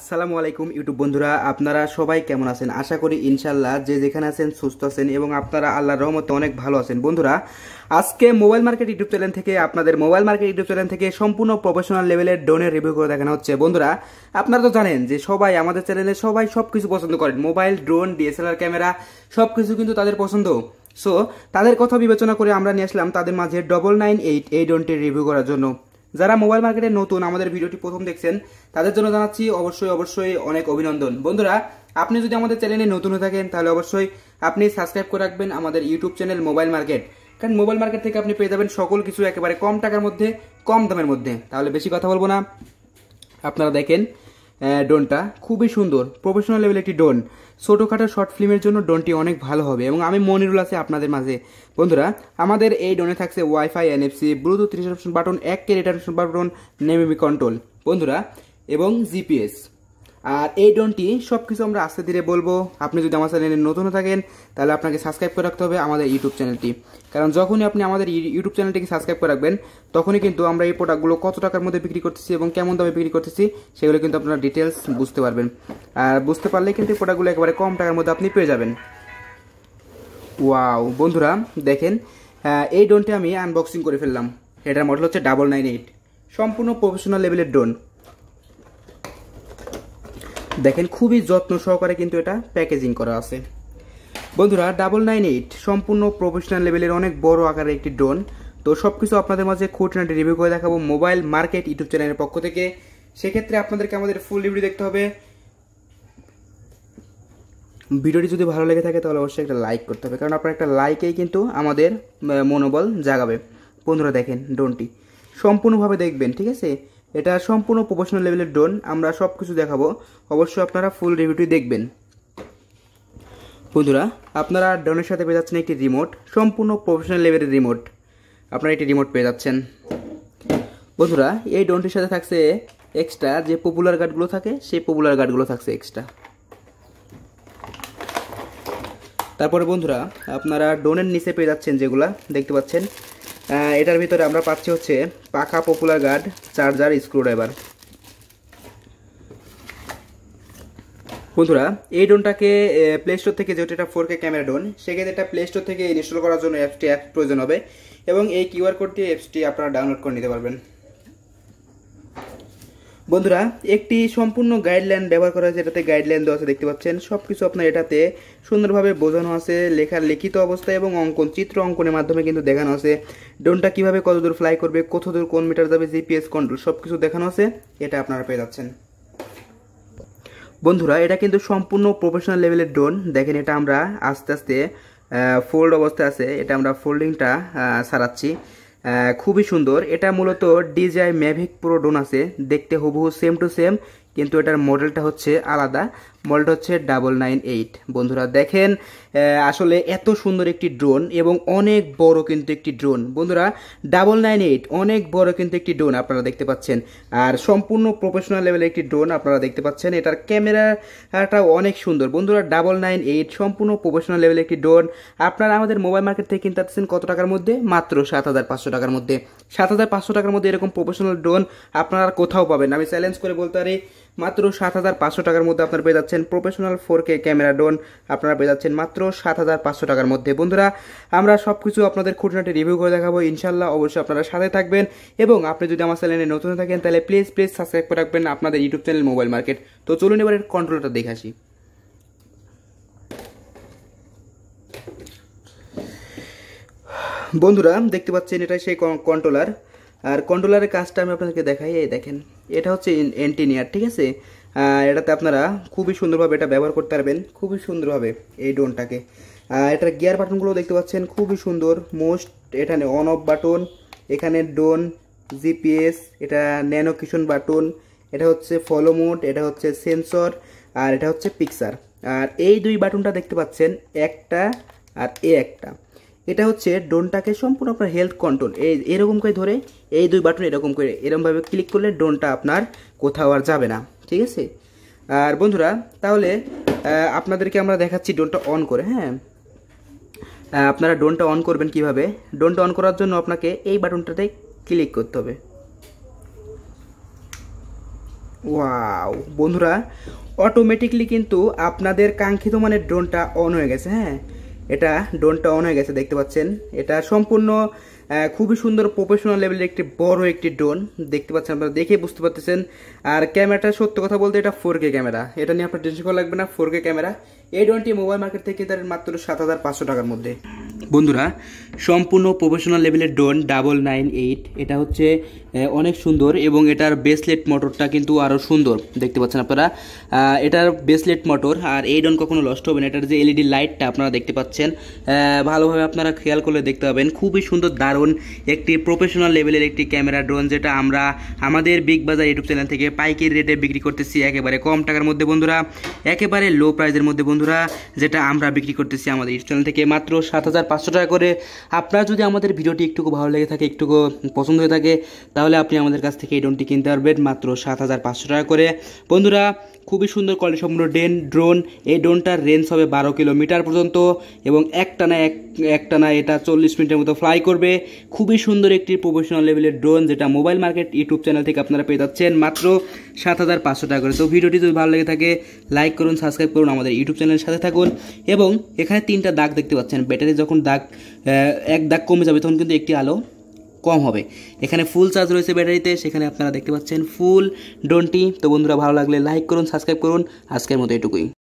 আসসালামু আলাইকুম ইউটিউব বন্ধুরা আপনারা সবাই কেমন আছেন আশা করি ইনশাল্লাহ যে যেখানে আছেন সুস্থ আছেন এবং আপনারা আল্লাহর রহমতে অনেক ভালো আছেন বন্ধুরা আজকে মোবাইল মার্কেট ইউটিউব চ্যানেল থেকে আপনাদের মোবাইল মার্কেট ইউটিউব চ্যানেল থেকে সম্পূর্ণ প্রফেশনাল লেভেলের ড্রোনের রিভিউ করে দেখানো হচ্ছে বন্ধুরা আপনারা তো জানেন যে সবাই আমাদের চ্যানেলে সবাই সব কিছু পছন্দ করেন মোবাইল ড্রোন ডিএসএলআর ক্যামেরা সব কিছু কিন্তু তাদের পছন্দ সো তাদের কথা বিবেচনা করে আমরা নিয়ে আসলাম তাদের মাঝে ডবল নাইন এইট এই ড্রোনটির রিভিউ করার জন্য যারা মোবাইল মার্কেটে নতুন আমাদের ভিডিওটি প্রথম দেখছেন তাদের জন্য জানাচ্ছি অবশ্যই অবশ্যই অনেক অভিনন্দন বন্ধুরা আপনি যদি আমাদের চ্যানেলে নতুন হয়ে থাকেন তাহলে অবশ্যই আপনি সাবস্ক্রাইব করে রাখবেন আমাদের ইউটিউব চ্যানেল মোবাইল মার্কেট কারণ মোবাইল মার্কেট থেকে আপনি পেয়ে যাবেন সকল কিছু একেবারে কম টাকার মধ্যে কম দামের মধ্যে তাহলে বেশি কথা বলবো না আপনারা দেখেন ডোনটা খুবই সুন্দর প্রফেশনাল লেভেল একটি ডোন ছোটোখাটো শর্ট ফিল্মের জন্য ডোনটি অনেক ভালো হবে এবং আমি মনিরুল আছে আপনাদের মাঝে বন্ধুরা আমাদের এই ডোনে থাকছে wifi NFC Bluetooth reception button এক কে রিটার্ন বাটন নেমিমি কন্ট্রোল বন্ধুরা এবং জিপিএস আর এই ডোনটি সব কিছু আমরা আস্তে ধীরে বলবো আপনি যদি আমার চ্যানেলে নতুন থাকেন তাহলে আপনাকে সাবস্ক্রাইব করে রাখতে হবে আমাদের ইউটিউব চ্যানেলটি কারণ যখনই আপনি আমাদের ইউটিউব চ্যানেলটিকে সাবস্ক্রাইব করে রাখবেন তখনই কিন্তু আমরা এই প্রোডাক্টগুলো কত টাকার মধ্যে বিক্রি করতেছি এবং কেমন দামে বিক্রি করতেছি সেগুলো কিন্তু আপনারা ডিটেলস বুঝতে পারবেন আর বুঝতে পারলে কিন্তু এই প্রোডাক্টগুলো একেবারে কম টাকার মধ্যে আপনি পেয়ে যাবেন ওয়াও বন্ধুরা দেখেন এই ডোনটি আমি আনবক্সিং করে ফেললাম এটার মডেল হচ্ছে ডাবল নাইন এইট সম্পূর্ণ প্রফেশনাল লেভেলের ডোন দেখেন খুবই যত্ন সহকারে কিন্তু এটা প্যাকেজিং করা আছে বন্ধুরা ডাবল নাইন এইট সম্পূর্ণ প্রফেশনাল লেভেলের অনেক বড় আকারের একটি ড্রোন তো সব কিছু আপনাদের মাঝে খুঁটিনাটি রিভিউ করে দেখাবো মোবাইল মার্কেট ইউটিউব চ্যানেলের পক্ষ থেকে সেক্ষেত্রে আপনাদেরকে আমাদের ফুল রিভিউ দেখতে হবে ভিডিওটি যদি ভালো লেগে থাকে তাহলে অবশ্যই একটা লাইক করতে হবে কারণ আপনার একটা লাইকেই কিন্তু আমাদের মনোবল জাগাবে বন্ধুরা দেখেন ড্রোনটি সম্পূর্ণভাবে দেখবেন ঠিক আছে এটা সম্পূর্ণ প্রফেশনাল লেভেলের ড্রোন আমরা সব কিছু দেখাবো অবশ্যই আপনারা ফুল রিভিউটি দেখবেন বন্ধুরা আপনারা ড্রোনের সাথে পেয়ে যাচ্ছেন একটি রিমোট সম্পূর্ণ প্রফেশনাল লেভেলের রিমোট আপনারা একটি রিমোট পেয়ে যাচ্ছেন বন্ধুরা এই ড্রোনটির সাথে থাকছে এক্সট্রা যে পপুলার গার্ডগুলো থাকে সেই পপুলার গার্ডগুলো থাকছে এক্সট্রা তারপরে বন্ধুরা আপনারা ড্রোনের নিচে পেয়ে যাচ্ছেন যেগুলা দেখতে পাচ্ছেন এটার ভিতরে আমরা পাচ্ছি হচ্ছে পাখা পপুলার গার্ড চার্জার স্ক্রুড্রাইভার বন্ধুরা এই ডোনটাকে প্লে স্টোর থেকে যেহেতু এটা ফোর কে ক্যামেরা ডোন সেক্ষেত্রে এটা প্লে স্টোর থেকে ইনস্টল করার জন্য অ্যাপসটি অ্যাপ প্রয়োজন হবে এবং এই কিউআর কোডটি অ্যাপসটি আপনারা ডাউনলোড করে নিতে পারবেন বন্ধুরা একটি সম্পূর্ণ গাইডলাইন ব্যবহার করা হয়েছে এটাতে গাইডলাইন দেওয়া আছে দেখতে পাচ্ছেন সব কিছু আপনার এটাতে সুন্দরভাবে বোঝানো আছে লেখার লিখিত অবস্থা এবং অঙ্কন চিত্র অঙ্কনের মাধ্যমে কিন্তু দেখানো আছে ড্রোনটা কীভাবে কতদূর ফ্লাই করবে কতদূর কোন মিটার যাবে জিপিএস কন্ট্রোল সব কিছু দেখানো আছে এটা আপনারা পেয়ে যাচ্ছেন বন্ধুরা এটা কিন্তু সম্পূর্ণ প্রফেশনাল লেভেলের ড্রোন দেখেন এটা আমরা আস্তে আস্তে ফোল্ড অবস্থায় আছে এটা আমরা ফোল্ডিংটা সারাচ্ছি খুবই সুন্দর এটা মূলত ডিজাই ম্যাভিক প্রো ডোন আছে দেখতে হুবহু সেম টু সেম কিন্তু এটার মডেলটা হচ্ছে আলাদা মডেলটা হচ্ছে ডাবল নাইন এইট বন্ধুরা দেখেন আসলে এত সুন্দর একটি ড্রোন এবং অনেক বড় কিন্তু একটি ড্রোন বন্ধুরা ডাবল নাইন এইট অনেক বড় কিন্তু একটি ড্রোন আপনারা দেখতে পাচ্ছেন আর সম্পূর্ণ প্রফেশনাল লেভেলের একটি ড্রোন আপনারা দেখতে পাচ্ছেন এটার ক্যামেরাটাও অনেক সুন্দর বন্ধুরা ডাবল নাইন এইট সম্পূর্ণ প্রফেশনাল লেভেলের একটি ড্রোন আপনারা আমাদের মোবাইল মার্কেট থেকে কিনতে পারছেন কত টাকার মধ্যে মাত্র সাত হাজার পাঁচশো টাকার মধ্যে সাত হাজার পাঁচশো টাকার মধ্যে এরকম প্রফেশনাল ড্রোন আপনারা কোথাও পাবেন আমি চ্যালেঞ্জ করে বলতে পারি মাত্র সাত হাজার পাঁচশো টাকার মধ্যে আপনারা পেয়ে যাচ্ছেন যাচ্ছেন professional four K camera drone আপনারা পেয়ে যাচ্ছেন মাত্র সাত হাজার পাঁচশো টাকার মধ্যে বন্ধুরা আমরা সব কিছু আপনাদের খুঁটিনাটি রিভিউ করে দেখাবো ইনশাল্লাহ অবশ্যই আপনারা সাথে থাকবেন এবং আপনি যদি আমার চ্যানেলে নতুন থাকেন তাহলে প্লিজ প্লিজ সাবস্ক্রাইব করে রাখবেন আপনাদের ইউটিউব চ্যানেল মোবাইল মার্কেট তো চলুন এবার এর কন্ট্রোলটা দেখে আসি বন্ধুরা দেখতে পাচ্ছেন এটা সেই কন্ট্রোলার আর কন্ট্রোলারের কাজটা আমি আপনাদেরকে দেখাই এই দেখেন এটা হচ্ছে এন্টিনিয়ার e ঠিক আছে এটাতে আপনারা খুবই সুন্দরভাবে এটা ব্যবহার করতে পারবেন খুবই সুন্দরভাবে এই ড্রোনটাকে এটার গিয়ার বাটনগুলো দেখতে পাচ্ছেন খুবই সুন্দর মোস্ট এখানে অন অফ বাটন এখানে ড্রোন জিপিএস এটা ন্যানো কিশন বাটন এটা হচ্ছে ফলো মোড এটা হচ্ছে সেন্সর আর এটা হচ্ছে পিকচার আর এই দুই বাটনটা দেখতে পাচ্ছেন একটা আর এ একটা এটা হচ্ছে ড্রোনটাকে সম্পূর্ণ আপনার হেলথ কন্ট্রোল এই এরকম করে ধরে এই দুই বাটন এরকম করে এরকমভাবে ক্লিক করলে ড্রোনটা আপনার কোথাও আর যাবে না ঠিক আছে আর বন্ধুরা তাহলে আপনাদেরকে আমরা দেখাচ্ছি ডোনটা অন করে হ্যাঁ আপনারা ডোনটা অন করবেন কিভাবে ডোনটা অন করার জন্য আপনাকে এই বাটনটাতে ক্লিক করতে হবে ওয়াও বন্ধুরা অটোমেটিকলি কিন্তু আপনাদের কাঙ্ক্ষিত মানে ড্রোনটা অন হয়ে গেছে হ্যাঁ এটা ড্রোনটা অন হয়ে গেছে দেখতে পাচ্ছেন এটা সম্পূর্ণ খুবই সুন্দর প্রফেশনাল লেভেলের একটি বড় একটি ড্রোন দেখতে পাচ্ছেন আপনারা দেখে বুঝতে পারতেছেন আর ক্যামেরাটা সত্য কথা বলতে এটা ফোর ক্যামেরা এটা নিয়ে আপনার টেনশন করা লাগবে না ফোর ক্যামেরা এই ড্রোনটি মোবাইল মার্কেট থেকে তার মাত্র সাত হাজার পাঁচশো টাকার মধ্যে বন্ধুরা সম্পূর্ণ প্রফেশনাল লেভেলের ড্রোন ডাবল নাইন এইট এটা হচ্ছে অনেক সুন্দর এবং এটার বেসলেট মোটরটা কিন্তু আরও সুন্দর দেখতে পাচ্ছেন আপনারা এটার বেসলেট মোটর আর এই ড্রোন কখনো লস্ট হবে না এটার যে এলইডি লাইটটা e আপনারা দেখতে পাচ্ছেন ভালোভাবে আপনারা খেয়াল করলে দেখতে পাবেন খুবই সুন্দর দারুণ একটি প্রফেশনাল লেভেলের একটি ক্যামেরা ড্রোন যেটা আমরা আমাদের বিগ বাজার ইউটিউব চ্যানেল থেকে পাইকারি রেটে বিক্রি করতেছি একেবারে কম টাকার মধ্যে বন্ধুরা একেবারে লো প্রাইজের মধ্যে বন্ধুরা যেটা আমরা বিক্রি করতেছি আমাদের ইউটিউব চ্যানেল থেকে মাত্র সাত হাজার পাঁচশো টাকা করে আপনারা যদি আমাদের ভিডিওটি একটুকু ভালো লেগে থাকে একটুকু পছন্দ হয়ে থাকে তাহলে আপনি আমাদের কাছ থেকে এই ড্রোনটি কিনতে পারবেন মাত্র সাত হাজার পাঁচশো টাকা করে বন্ধুরা খুবই সুন্দর কোয়ালিটি সম্পূর্ণ ডেন ড্রোন এই ড্রোনটার রেঞ্জ হবে বারো কিলোমিটার পর্যন্ত এবং একটানা এক একটানা এটা চল্লিশ মিনিটের মতো ফ্লাই করবে খুবই সুন্দর একটি প্রফেশনাল লেভেলের ড্রোন যেটা মোবাইল মার্কেট ইউটিউব চ্যানেল থেকে আপনারা পেয়ে যাচ্ছেন মাত্র সাত হাজার পাঁচশো টাকা করে তো ভিডিওটি যদি ভালো লেগে থাকে লাইক করুন সাবস্ক্রাইব করুন আমাদের ইউটিউব চ্যানেলের সাথে থাকুন এবং এখানে তিনটা দাগ দেখতে পাচ্ছেন ব্যাটারি যখন দাগ এক দাগ কমে যাবে তখন কিন্তু একটি আলো কম হবে এখানে ফুল চার্জ রয়েছে ব্যাটারিতে সেখানে আপনারা দেখতে পাচ্ছেন ফুল ডোনটি তো বন্ধুরা ভালো লাগলে লাইক করুন সাবস্ক্রাইব করুন আজকের মতো এটুকুই